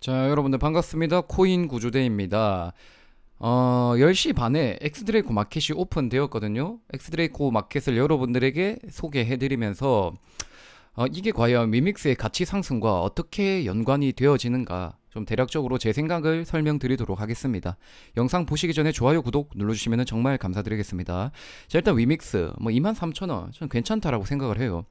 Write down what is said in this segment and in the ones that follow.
자, 여러분들 반갑습니다. 코인 구조대입니다. 어, 10시 반에 엑스드레이코 마켓이 오픈되었거든요. 엑스드레이코 마켓을 여러분들에게 소개해드리면서 어, 이게 과연 위믹스의 가치 상승과 어떻게 연관이 되어지는가 좀 대략적으로 제 생각을 설명드리도록 하겠습니다. 영상 보시기 전에 좋아요, 구독 눌러주시면 정말 감사드리겠습니다. 자, 일단 위믹스 뭐 23,000원 전 괜찮다라고 생각을 해요.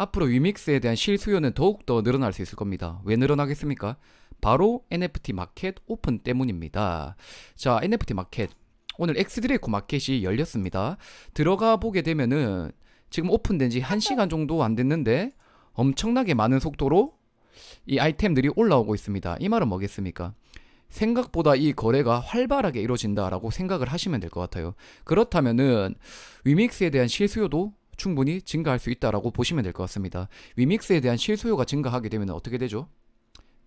앞으로 위믹스에 대한 실수요는 더욱더 늘어날 수 있을 겁니다. 왜 늘어나겠습니까? 바로 NFT 마켓 오픈 때문입니다. 자, NFT 마켓. 오늘 엑스드레이코 마켓이 열렸습니다. 들어가 보게 되면은 지금 오픈된 지 1시간 정도 안 됐는데 엄청나게 많은 속도로 이 아이템들이 올라오고 있습니다. 이 말은 뭐겠습니까? 생각보다 이 거래가 활발하게 이루어진다라고 생각을 하시면 될 것 같아요. 그렇다면은 위믹스에 대한 실수요도 충분히 증가할 수 있다라고 보시면 될 것 같습니다. 위믹스에 대한 실수요가 증가하게 되면 어떻게 되죠?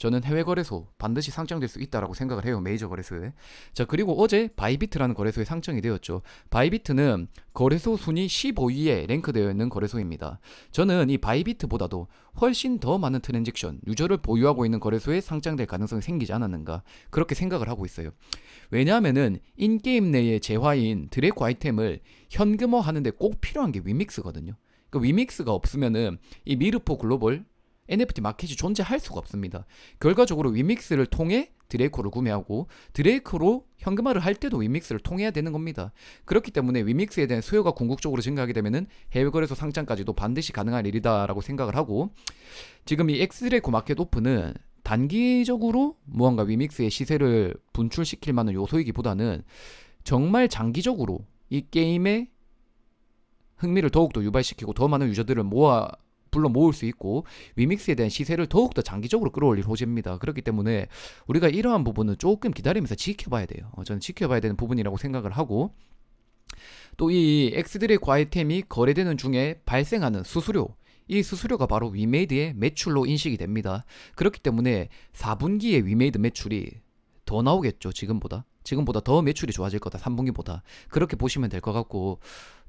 저는 해외 거래소 반드시 상장될 수 있다라고 생각을 해요. 메이저 거래소에. 자, 그리고 어제 바이비트라는 거래소에 상장이 되었죠. 바이비트는 거래소 순위 15위에 랭크되어 있는 거래소입니다. 저는 이 바이비트보다도 훨씬 더 많은 트랜잭션, 유저를 보유하고 있는 거래소에 상장될 가능성이 생기지 않았는가 그렇게 생각을 하고 있어요. 왜냐하면은 인게임 내에 재화인 드래코 아이템을 현금화하는데 꼭 필요한 게 위믹스거든요. 그 위믹스가 없으면은 이 미르포 글로벌 NFT 마켓이 존재할 수가 없습니다. 결과적으로 위믹스를 통해 드레이코를 구매하고 드레이코로 현금화를 할 때도 위믹스를 통해야 되는 겁니다. 그렇기 때문에 위믹스에 대한 수요가 궁극적으로 증가하게 되면 해외 거래소 상장까지도 반드시 가능한 일이다라고 생각을 하고 지금 이 엑스레이코 마켓 오픈은 단기적으로 무언가 위믹스의 시세를 분출시킬 만한 요소이기보다는 정말 장기적으로 이게임에 흥미를 더욱더 유발시키고 더 많은 유저들을 모아 불러 모을 수 있고 위믹스에 대한 시세를 더욱더 장기적으로 끌어올릴 호재입니다. 그렇기 때문에 우리가 이러한 부분은 조금 기다리면서 지켜봐야 돼요. 어, 저는 지켜봐야 되는 부분이라고 생각을 하고 또 이 X들의 과외템이 거래되는 중에 발생하는 수수료 이 수수료가 바로 위메이드의 매출로 인식이 됩니다. 그렇기 때문에 4분기에 위메이드 매출이 더 나오겠죠, 지금보다. 지금보다 더 매출이 좋아질 거다. 3분기보다. 그렇게 보시면 될 것 같고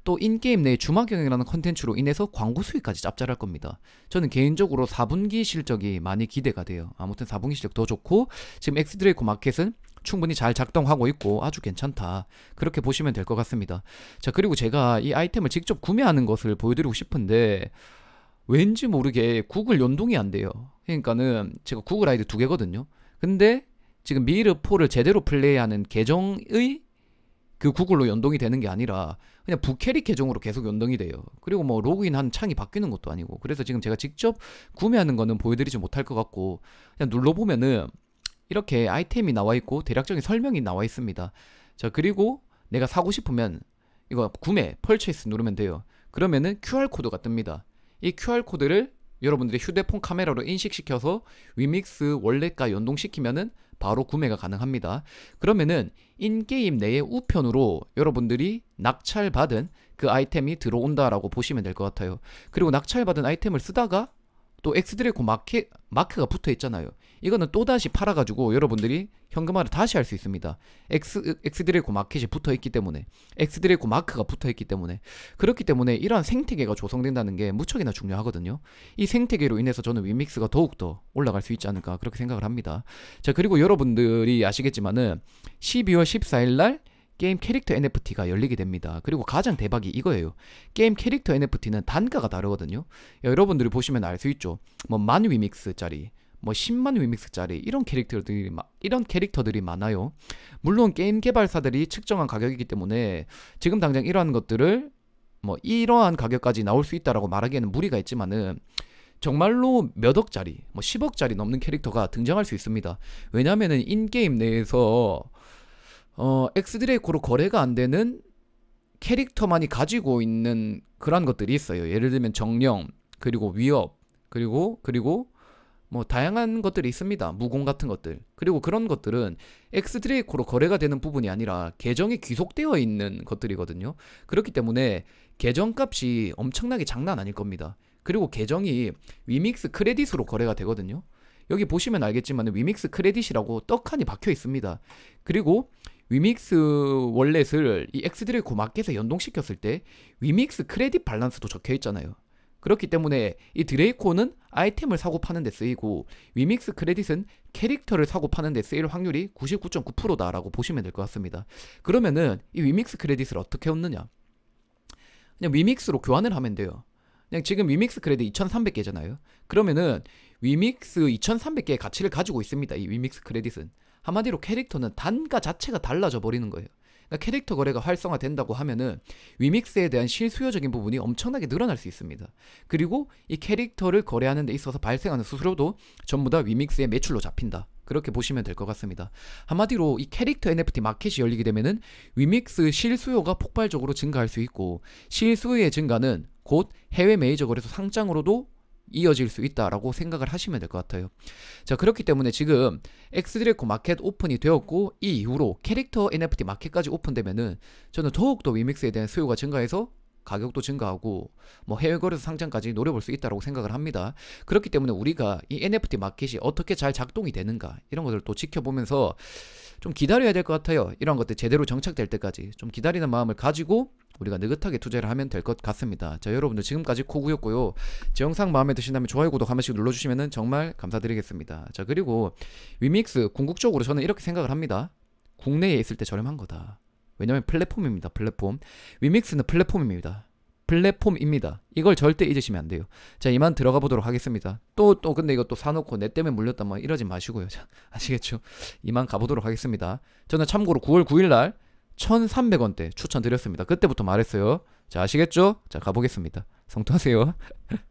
또 인게임 내 주막 경영이라는 컨텐츠로 인해서 광고 수익까지 짭짤할 겁니다. 저는 개인적으로 4분기 실적이 많이 기대가 돼요. 아무튼 4분기 실적 더 좋고 지금 엑스드레이코 마켓은 충분히 잘 작동하고 있고 아주 괜찮다. 그렇게 보시면 될 것 같습니다. 자, 그리고 제가 이 아이템을 직접 구매하는 것을 보여드리고 싶은데 왠지 모르게 구글 연동이 안 돼요. 그러니까는 제가 구글 아이디 두 개거든요. 근데 지금 미르포를 제대로 플레이하는 계정의 그 구글로 연동이 되는 게 아니라 그냥 부캐리 계정으로 계속 연동이 돼요. 그리고 뭐 로그인한 창이 바뀌는 것도 아니고 그래서 지금 제가 직접 구매하는 거는 보여드리지 못할 것 같고 그냥 눌러보면은 이렇게 아이템이 나와 있고 대략적인 설명이 나와 있습니다. 자 그리고 내가 사고 싶으면 이거 구매, 펄체이스 누르면 돼요. 그러면은 QR코드가 뜹니다. 이 QR코드를 여러분들이 휴대폰 카메라로 인식시켜서 위믹스 원래가 연동시키면은 바로 구매가 가능합니다. 그러면은 인게임 내의 우편으로 여러분들이 낙찰받은 그 아이템이 들어온다라고 보시면 될 것 같아요. 그리고 낙찰받은 아이템을 쓰다가 또 엑스드래곤 그 마크, 마크가 붙어 있잖아요. 이거는 또다시 팔아가지고 여러분들이 현금화를 다시 할 수 있습니다. 엑스, 드래곤 그 마켓이 붙어 있기 때문에, 엑스드래곤 그 마크가 붙어 있기 때문에, 그렇기 때문에 이러한 생태계가 조성된다는 게 무척이나 중요하거든요. 이 생태계로 인해서 저는 위믹스가 더욱더 올라갈 수 있지 않을까 그렇게 생각을 합니다. 자, 그리고 여러분들이 아시겠지만은 12월 14일 날 게임 캐릭터 NFT가 열리게 됩니다. 그리고 가장 대박이 이거예요. 게임 캐릭터 NFT는 단가가 다르거든요. 여러분들이 보시면 알 수 있죠. 뭐 만 위믹스짜리, 뭐 10만 위믹스짜리 이런 캐릭터들이 이런 캐릭터들이 많아요. 물론 게임 개발사들이 측정한 가격이기 때문에 지금 당장 이러한 것들을 뭐 이러한 가격까지 나올 수 있다라고 말하기에는 무리가 있지만은 정말로 몇 억짜리, 뭐 10억짜리 넘는 캐릭터가 등장할 수 있습니다. 왜냐면은 인게임 내에서 어, 엑스드레이코로 거래가 안 되는 캐릭터만이 가지고 있는 그런 것들이 있어요. 예를 들면 정령, 그리고 위협, 그리고 그리고 뭐 다양한 것들이 있습니다. 무공 같은 것들. 그리고 그런 것들은 엑스드레이코로 거래가 되는 부분이 아니라 계정이 귀속되어 있는 것들이거든요. 그렇기 때문에 계정값이 엄청나게 장난 아닐 겁니다. 그리고 계정이 위믹스 크레딧으로 거래가 되거든요. 여기 보시면 알겠지만 위믹스 크레딧이라고 떡하니 박혀 있습니다. 그리고 위믹스 월렛을 이 엑스드래그 마켓에 연동시켰을 때 위믹스 크레딧 밸런스도 적혀 있잖아요. 그렇기 때문에 이 드레이코는 아이템을 사고 파는 데 쓰이고 위믹스 크레딧은 캐릭터를 사고 파는 데 쓰일 확률이 99.9%다라고 보시면 될 것 같습니다. 그러면은 이 위믹스 크레딧을 어떻게 얻느냐? 그냥 위믹스로 교환을 하면 돼요. 그냥 지금 위믹스 크레딧 2,300개잖아요. 그러면은 위믹스 2,300개의 가치를 가지고 있습니다. 이 위믹스 크레딧은. 한마디로 캐릭터는 단가 자체가 달라져 버리는 거예요. 그러니까 캐릭터 거래가 활성화된다고 하면은 위믹스에 대한 실수요적인 부분이 엄청나게 늘어날 수 있습니다. 그리고 이 캐릭터를 거래하는 데 있어서 발생하는 수수료도 전부 다 위믹스의 매출로 잡힌다. 그렇게 보시면 될 것 같습니다. 한마디로 이 캐릭터 NFT 마켓이 열리게 되면은 위믹스 실수요가 폭발적으로 증가할 수 있고 실수요의 증가는 곧 해외 메이저 거래소 상장으로도 이어질 수 있다라고 생각을 하시면 될 것 같아요. 자, 그렇기 때문에 지금 엑스드레코 마켓 오픈이 되었고 이 이후로 캐릭터 NFT 마켓까지 오픈되면은 저는 더욱더 위믹스에 대한 수요가 증가해서 가격도 증가하고 뭐 해외 거래소 상장까지 노려볼 수 있다고 생각을 합니다. 그렇기 때문에 우리가 이 NFT 마켓이 어떻게 잘 작동이 되는가 이런 것을 들또 지켜보면서 좀 기다려야 될 것 같아요. 이런 것들 제대로 정착될 때까지 좀 기다리는 마음을 가지고 우리가 느긋하게 투자를 하면 될 것 같습니다. 자 여러분들 지금까지 코구였고요. 제 영상 마음에 드신다면 좋아요 구독 한 번씩 눌러주시면 정말 감사드리겠습니다. 자 그리고 위믹스 궁극적으로 저는 이렇게 생각을 합니다. 국내에 있을 때 저렴한 거다. 왜냐면 플랫폼입니다. 플랫폼. 위믹스는 플랫폼입니다. 플랫폼입니다. 이걸 절대 잊으시면 안 돼요. 자, 이만 들어가 보도록 하겠습니다. 또, 또, 근데 이것도 사놓고 내 때문에 물렸다 막 뭐 이러지 마시고요. 자, 아시겠죠? 이만 가보도록 하겠습니다. 저는 참고로 9월 9일날 1300원대 추천드렸습니다. 그때부터 말했어요. 자, 아시겠죠? 자, 가보겠습니다. 성투하세요.